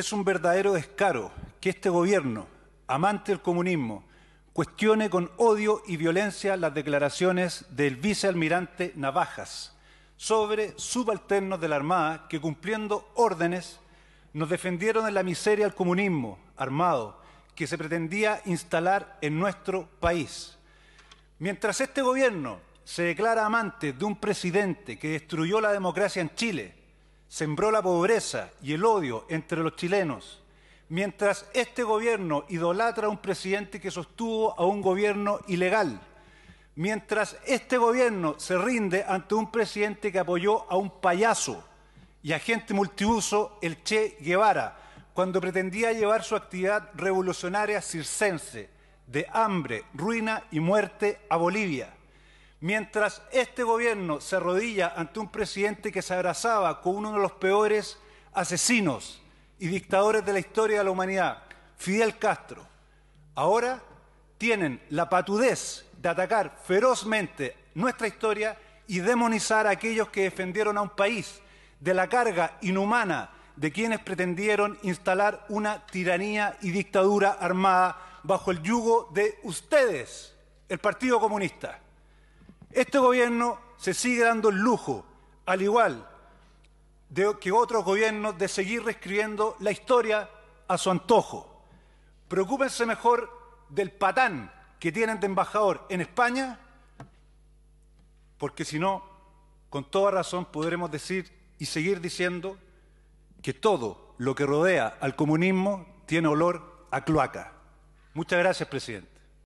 es un verdadero descaro que este gobierno, amante del comunismo, cuestione con odio y violencia las declaraciones del vicealmirante Navajas sobre subalternos de la Armada que cumpliendo órdenes nos defendieron de la miseria al comunismo armado que se pretendía instalar en nuestro país. Mientras este gobierno se declara amante de un presidente que destruyó la democracia en Chile, sembró la pobreza y el odio entre los chilenos, mientras este gobierno idolatra a un presidente que sostuvo a un gobierno ilegal, mientras este gobierno se rinde ante un presidente que apoyó a un payaso y agente multiuso, el Che Guevara, cuando pretendía llevar su actividad revolucionaria circense de hambre, ruina y muerte a Bolivia Mientras este gobierno se arrodilla ante un presidente que se abrazaba con uno de los peores asesinos y dictadores de la historia de la humanidad, Fidel Castro, ahora tienen la patudez de atacar ferozmente nuestra historia y demonizar a aquellos que defendieron a un país de la carga inhumana de quienes pretendieron instalar una tiranía y dictadura armada bajo el yugo de ustedes, el Partido Comunista. Este gobierno se sigue dando el lujo, al igual que otros gobiernos, de seguir reescribiendo la historia a su antojo. Preocúpense mejor del patán que tienen de embajador en España, porque si no, con toda razón podremos decir y seguir diciendo que todo lo que rodea al comunismo tiene olor a cloaca. Muchas gracias, presidente.